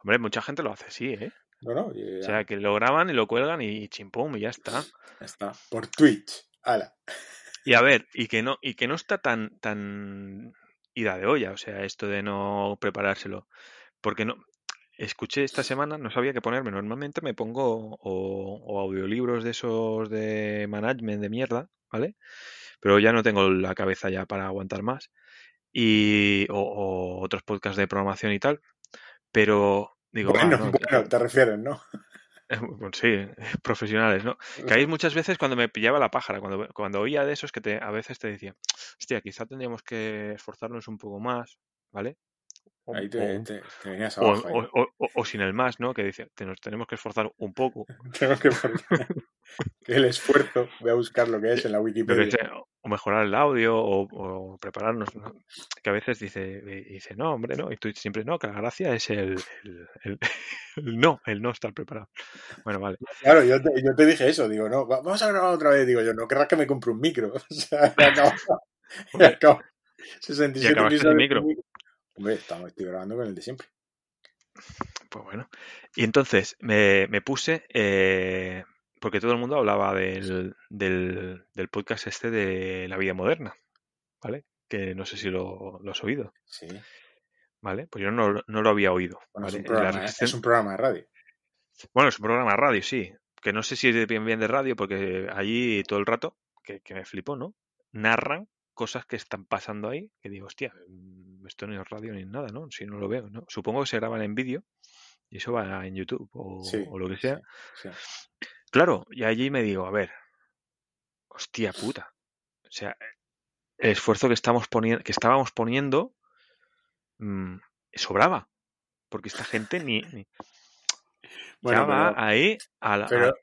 Speaker 2: Hombre, mucha gente lo hace así, ¿eh?
Speaker 1: No, no, O sea,
Speaker 2: que lo graban y lo cuelgan y chimpum y ya está. Ya está. Por Twitch. Y a ver, y que no, y que no está tan, tan ida de olla, o sea, esto de no preparárselo. Porque no, escuché esta semana, no sabía qué ponerme. Normalmente me pongo o, audiolibros de esos de management de mierda, ¿vale? Pero ya no tengo la cabeza ya para aguantar más. Y, o, otros podcasts de programación y tal. Pero digo.
Speaker 1: Bueno, te refieren, ¿no?
Speaker 2: Sí, profesionales, ¿no? Que muchas veces cuando me pillaba la pájara, cuando, cuando oía de esos que a veces te decía, hostia, quizá tendríamos que esforzarnos un poco más, ¿vale? O, sin el más, ¿no? Que dice, nos tenemos que esforzar un poco. tenemos que esforzar.
Speaker 1: el esfuerzo de buscar lo que es en la Wikipedia.
Speaker 2: o mejorar el audio o, prepararnos. Que a veces dice, dice, no, hombre, no. Y tú siempre, no, que la gracia es el, no, el no estar preparado. Bueno, vale.
Speaker 1: Claro, yo te, dije eso. Digo, no, vamos a grabar otra vez. Digo yo, no querrás que me compre un micro. O sea, me acabo, 67 Hombre, estoy grabando con el de siempre.
Speaker 2: Pues bueno. Y entonces me, puse, eh, porque todo el mundo hablaba del, del, podcast este de la vida moderna, ¿vale? Que no sé si lo, has oído. Sí. ¿Vale? Pues yo no, no lo había oído. Bueno, es, ¿eh? un programa, de radio. Bueno, es un programa de radio, sí. Que no sé si es bien bien de radio, porque allí todo el rato, que, me flipó, ¿no? Narran cosas que están pasando ahí, que digo, hostia, mm, esto no es radio ni nada, ¿no? Si no lo veo, ¿no? Supongo que se graban en vídeo y eso va en YouTube o, lo que sea. sí. Claro, y allí me digo, a ver, hostia puta. O sea, el esfuerzo que, estamos poniendo, que estábamos poniendo mm, sobraba. Porque esta gente ni. Bueno, ahí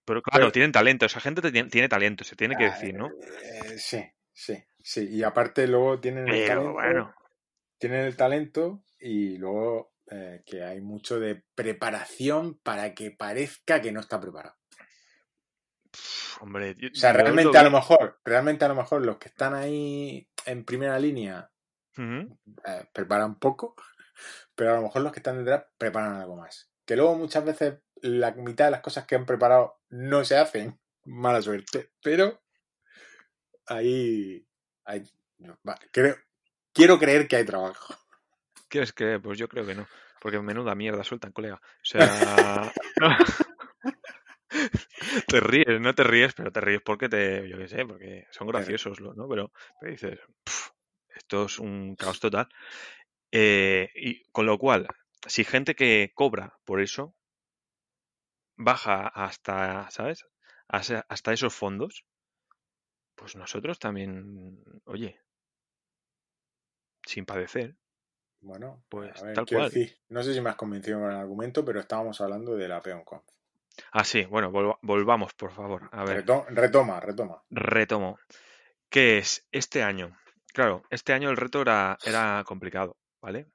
Speaker 2: pero, claro, tienen talento. Esa gente tiene, talento, se tiene que ah, decir, ¿no? Eh, eh, sí, sí, sí. Y aparte, luego tienen el talento. Bueno.
Speaker 1: Tienen el talento
Speaker 2: y luego eh, que
Speaker 1: hay mucho de preparación para que parezca que no está preparado
Speaker 2: o sea, realmente a lo mejor,
Speaker 1: realmente a lo mejor los que están ahí en primera línea eh, preparan poco, pero a lo mejor los que están detrás preparan algo más. Que luego muchas veces la mitad de las cosas que han preparado no se hacen, mala suerte, pero ahí, creo,
Speaker 2: quiero creer que hay trabajo. ¿Quieres que Pues yo creo que no, porque menuda mierda sueltan, colega. O sea, te ríes, no te ríes, pero te ríes porque te, yo qué sé, porque son graciosos, ¿no? Pero, dices, esto es un caos total. Eh, y con lo cual, si gente que cobra por eso baja hasta, ¿sabes? Hasta, esos fondos, pues nosotros también, oye, sin padecer. Bueno, pues a ver, tal cual. no sé si me has
Speaker 1: convencido con el argumento, pero estábamos hablando de la PeonConf.
Speaker 2: Ah, sí, bueno, volvamos, por favor. A ver.
Speaker 1: Retoma, retoma.
Speaker 2: Retomo. ¿Qué es este año? Claro, este año el reto era, era complicado, ¿vale?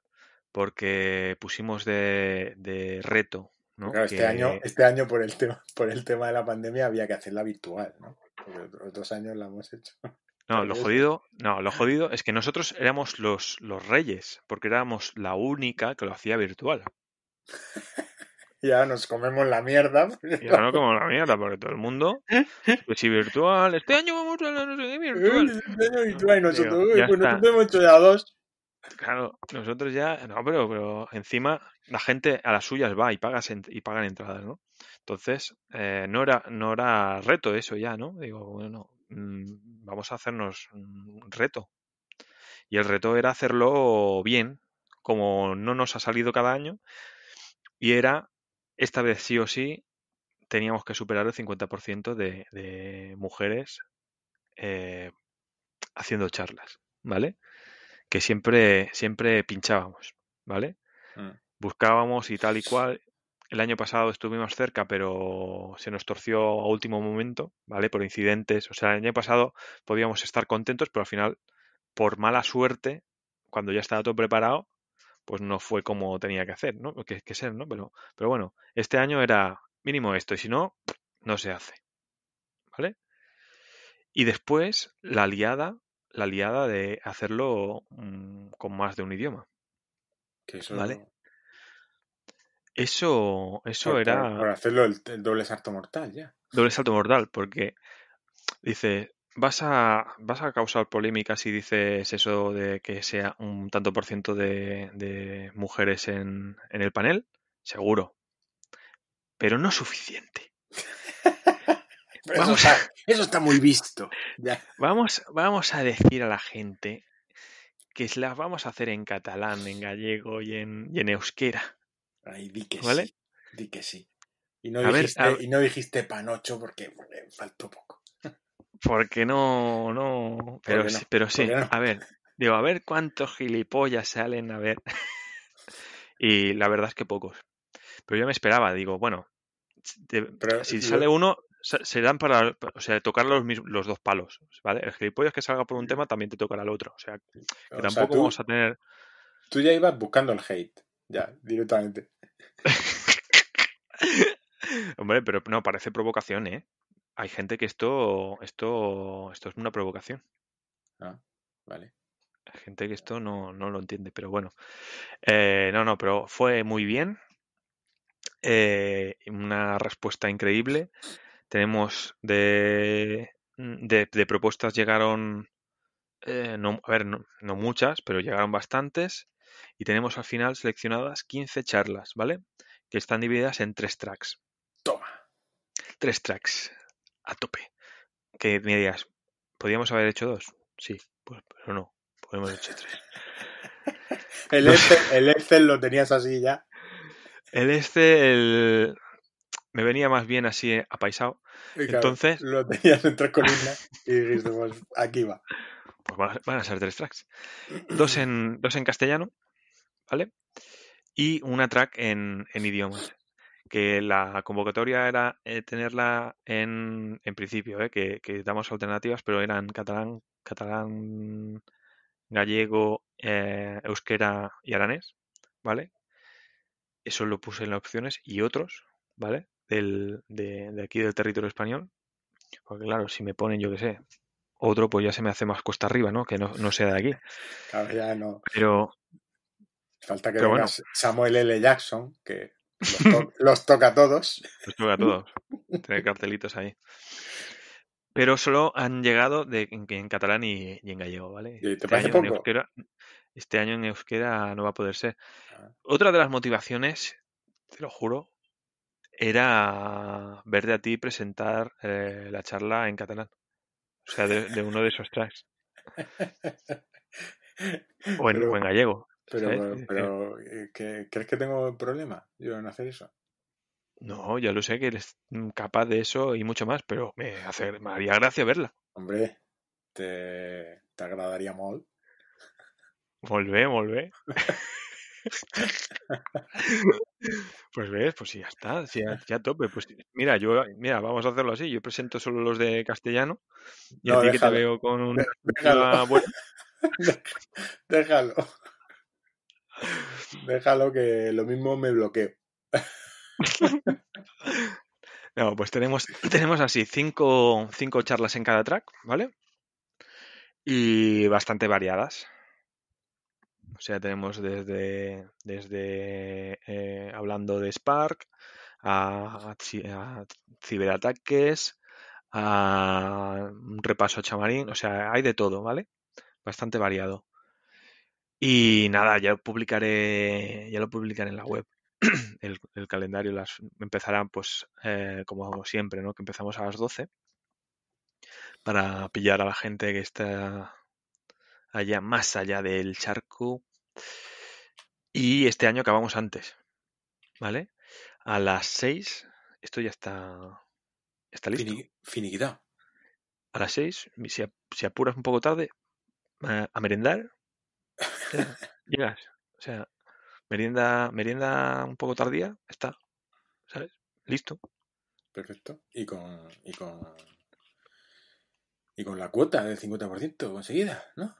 Speaker 2: Porque pusimos de, reto. ¿no? este, año,
Speaker 1: este año por el, tema, por el tema de la pandemia había que hacerla virtual, ¿no? Porque otros años la hemos hecho.
Speaker 2: No, lo jodido, no, lo jodido es que nosotros éramos los, los reyes, porque éramos la única que lo hacía virtual.
Speaker 1: ya nos comemos la mierda. Ya no comemos la
Speaker 2: mierda, porque todo el mundo. Pues si virtual, este año vamos a la no virtual. virtual y nosotros, pues hemos
Speaker 1: hecho ya dos.
Speaker 2: Claro, nosotros ya. No, pero, pero encima la gente a las suyas va y, pagas y pagan entradas, ¿no? Entonces, eh, no, era, no era reto eso ya, ¿no? Digo, bueno, mm, vamos a hacernos un reto. Y el reto era hacerlo bien, como no nos ha salido cada año, y era esta vez sí o sí teníamos que superar el 50% de, mujeres eh, haciendo charlas, ¿vale? Que siempre, siempre pinchábamos, ¿vale? Mm. Buscábamos y tal y cual. El año pasado estuvimos cerca, pero se nos torció a último momento, ¿vale? Por incidentes. O sea, el año pasado podíamos estar contentos, pero al final, por mala suerte, cuando ya estaba todo preparado, pues no fue como tenía que hacer, ¿no? Que, que ser, ¿no? Pero, pero bueno, este año era mínimo esto, y si no, no se hace. ¿Vale? Y después la liada, la liada de hacerlo mm, con más de un idioma. eso... ¿Vale? Eso, eso era. hacerlo el,
Speaker 1: doble salto mortal, ya.
Speaker 2: Doble salto mortal, porque dice, vas a, vas a causar polémica si dices eso de que sea un tanto por ciento de, mujeres en, el panel, seguro. Pero no suficiente. vamos eso, está, muy visto. Vamos, vamos a decir a la gente que las vamos a hacer en catalán, en gallego y en, en euskera. di que ¿Vale? sí. Di sí. Y no,
Speaker 1: dijiste, panocho porque faltó poco.
Speaker 2: Porque no, no. Pero, sí, pero sí, a ver, digo, a ver cuántos gilipollas salen, a ver. y la verdad es que pocos. Pero yo me esperaba, digo, bueno, si sale uno, se dan para, o sea, tocar los, dos palos, ¿vale? El gilipollas que salga por un tema también te tocará el otro, o sea, que tampoco vamos a tener... Tú ya ibas buscando el hate,
Speaker 1: ya, directamente.
Speaker 2: Hombre, pero no, parece provocación, ¿eh? hay gente que esto, esto, esto es una provocación. Ah, vale. Hay gente que esto no, lo entiende, pero bueno. Eh, no, no, pero fue muy bien. Eh, una respuesta increíble. Tenemos de, mm, de, propuestas llegaron, eh, no, a ver, no, no muchas, pero llegaron bastantes. Y tenemos al final seleccionadas 15 charlas, ¿vale? Que están divididas en tres tracks. Toma. Tres tracks a tope. Que me dirías, ¿podríamos haber hecho dos? Sí, pues, pero no, podemos haber tres.
Speaker 1: el, Excel, lo tenías así ya.
Speaker 2: El este, me venía más bien así eh, apaisado. Entonces.
Speaker 1: Lo tenías en tres y dijiste, pues aquí va.
Speaker 2: Pues van a, ser tres tracks. Dos en, dos en castellano, ¿vale? Y una track en, en idiomas que la convocatoria era eh, tenerla en, en principio, ¿eh? que, damos alternativas, pero eran catalán, catalán gallego, eh, euskera y aranés, ¿vale? Eso lo puse en las opciones y otros, ¿vale? Del, de, aquí del territorio español. Porque claro, si me ponen, yo qué sé, otro, pues ya se me hace más costa arriba, ¿no? Que no, sea de aquí.
Speaker 1: Claro, ya no. Pero... Falta que Samuel L. Jackson,
Speaker 2: que los, toca a todos. Los toca a todos. Tener cartelitos ahí. Pero solo han llegado en, catalán y, en gallego, ¿vale? Este, este año En euskera, no va a poder ser. Ah. Otra de las motivaciones, te lo juro, era verte a ti presentar eh, la charla en catalán. O sea, de, uno de esos tracks.
Speaker 1: o en,
Speaker 2: gallego. Pero, eh,
Speaker 1: eh. Eh, ¿crees que tengo problema yo en hacer eso?
Speaker 2: No, ya lo sé que eres capaz de eso y mucho más, pero me, hace, haría gracia verla.
Speaker 1: Hombre, te, te agradaría mol?
Speaker 2: Volvé, volvé. pues ves, pues sí, ya está, ya, tope. Pues mira, yo, mira, vamos a hacerlo así. Yo presento solo los de castellano y no, así que te veo con un Déjalo.
Speaker 1: déjalo. Déjalo que lo mismo me bloqueo.
Speaker 2: No, pues tenemos, tenemos así cinco, cinco charlas en cada track, ¿vale? Y bastante variadas. O sea, tenemos desde, desde eh, hablando de Spark a, ciberataques, a un repaso chamarín, o sea, hay de todo, ¿vale? Bastante variado. Y nada, ya publicaré, ya lo publicaré en la web. El, calendario las empezarán pues eh, como siempre, ¿no? Que empezamos a las 12 para pillar a la gente que está allá, más allá del charco. Y este año acabamos antes, ¿vale? A las 6, esto ya está, está listo. Finiquidad. A las 6, si, si apuras un poco tarde, a merendar o sea, merienda, merienda un poco tardía, está. ¿Sabes? Listo. Perfecto. Y con, y con,
Speaker 1: y con la cuota del 50% conseguida,
Speaker 2: ¿no?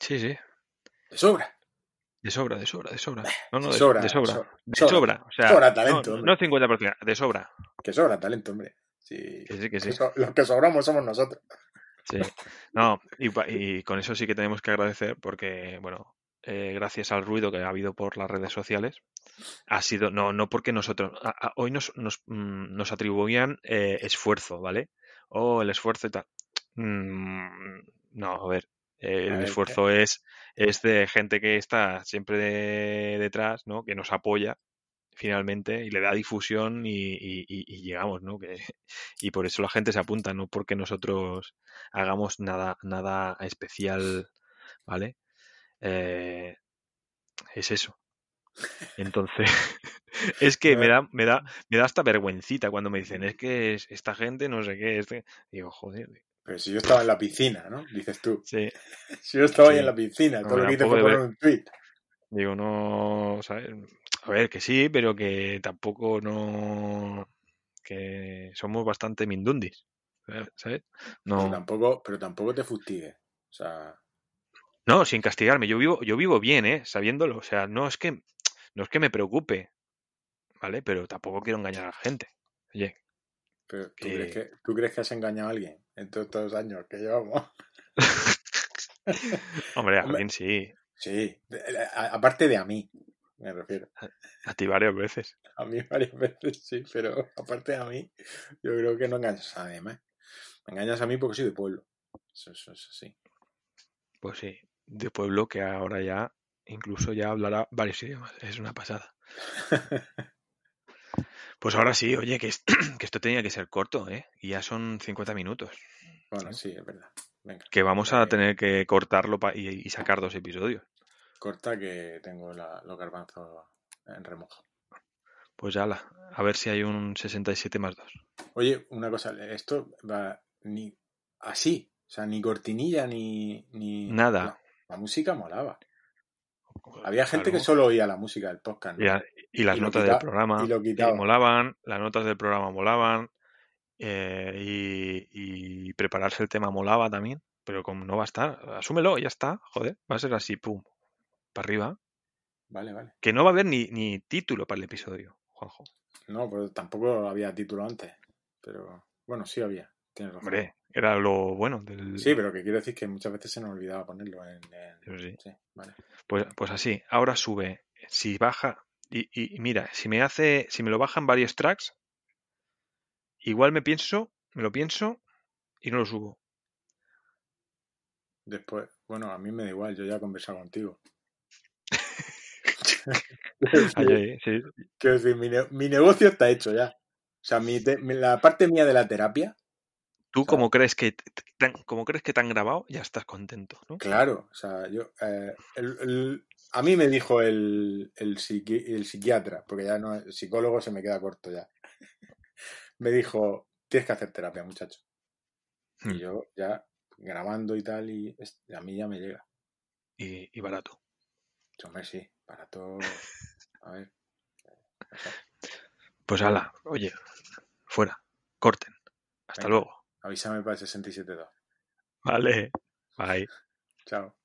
Speaker 2: Sí, sí. De sobra. De sobra, de sobra, de sobra. No, no, de, sobra, de sobra. de sobra. talento. No, 50%, de sobra. Que sobra talento, hombre. Sí. sí, sí. Los
Speaker 1: que sobramos somos nosotros.
Speaker 2: no, y, con eso sí que tenemos que agradecer porque, bueno, eh, gracias al ruido que ha habido por las redes sociales, ha sido, no, no porque nosotros, hoy nos, nos, mm, atribuían eh, esfuerzo, ¿vale? O oh, el esfuerzo y tal. Mm, no, a ver, eh, el esfuerzo es, es de gente que está siempre detrás, ¿no? Que nos apoya finalmente y le da difusión y, llegamos, ¿no? Que, y por eso la gente se apunta, no porque nosotros hagamos nada, nada especial, ¿vale? Eh, es eso. Entonces, es que me da, me da, me da hasta vergüencita cuando me dicen, es que esta gente no sé qué, este", digo, joder.
Speaker 1: Pero si yo estaba en la piscina, ¿no?
Speaker 2: Dices tú. si
Speaker 1: yo estaba ahí en la piscina, todo lo que fue poner un tweet.
Speaker 2: Digo, no, ¿sabes? a ver, que sí, pero que tampoco no. que somos bastante mindundis. ¿Sabes? No. Pero tampoco, pero tampoco te fustigues. No, sin castigarme. Yo vivo, yo vivo bien, ¿eh? Sabiéndolo. O sea, no es que. No es que me preocupe, ¿vale? Pero tampoco quiero engañar a la gente. Oye. ¿tú,
Speaker 1: Crees que, ¿tú crees que has engañado a alguien en todos estos años que llevamos?
Speaker 2: Hombre, a alguien sí. Sí, eh, aparte de a mí me refiero. A, ti varias veces.
Speaker 1: A mí varias veces, sí, pero aparte a mí, yo creo que no engañas a nadie más. Me engañas a mí porque soy de pueblo. Eso, es así.
Speaker 2: Pues sí, de pueblo que ahora ya, incluso ya hablará varios idiomas. Es una pasada. Pues ahora sí, oye, que, esto tenía que ser corto, ¿eh? Y ya son 50 minutos. Bueno, sí, es verdad. que vamos a tener que cortarlo y, sacar dos episodios
Speaker 1: corta que tengo la, los garbanzos en remojo.
Speaker 2: Pues ya a ver si hay un 67 más 2.
Speaker 1: Oye, una cosa, esto va ni así, o sea, ni cortinilla ni... ni Nada. La, música molaba. Pues Había gente que solo oía la música del podcast.
Speaker 2: Y, las notas del programa. Eh, molaban, las notas del programa molaban. Eh, y, y, prepararse el tema molaba también. Pero como no va a estar, asúmelo, ya está. Joder, va a ser así, pum para arriba. Vale, vale. Que no va a haber ni, título para el episodio, Juanjo.
Speaker 1: No, pero tampoco había título antes. Pero bueno, sí había.
Speaker 2: Tienes razón. Hombre, era lo bueno del. Sí, pero
Speaker 1: que quiero decir que muchas veces se nos olvidaba ponerlo en.
Speaker 2: pues, pues así, ahora sube. Si baja. Y, y, mira, si me hace. Si me lo bajan varios tracks, igual me pienso, me lo pienso y no lo subo. Después, bueno, a mí me da igual,
Speaker 1: yo ya he conversado contigo. Quiero decir, mi, negocio está hecho ya. O sea, la parte mía de la terapia.
Speaker 2: Tú, como, crees que como crees que te han grabado, ya estás contento, ¿no? Claro, o sea,
Speaker 1: yo. Eh, a mí me dijo el, el, psiquiatra, porque ya no, el psicólogo se me queda corto ya. me dijo: Tienes que hacer terapia, muchacho. Y hmm. yo ya grabando y tal, y a mí ya me llega. y, barato. Hombre, sí, para todo. A ver.
Speaker 2: Pues hala. oye, fuera, corten. Hasta luego. Avísame para el 67.2. Vale, bye. Chao.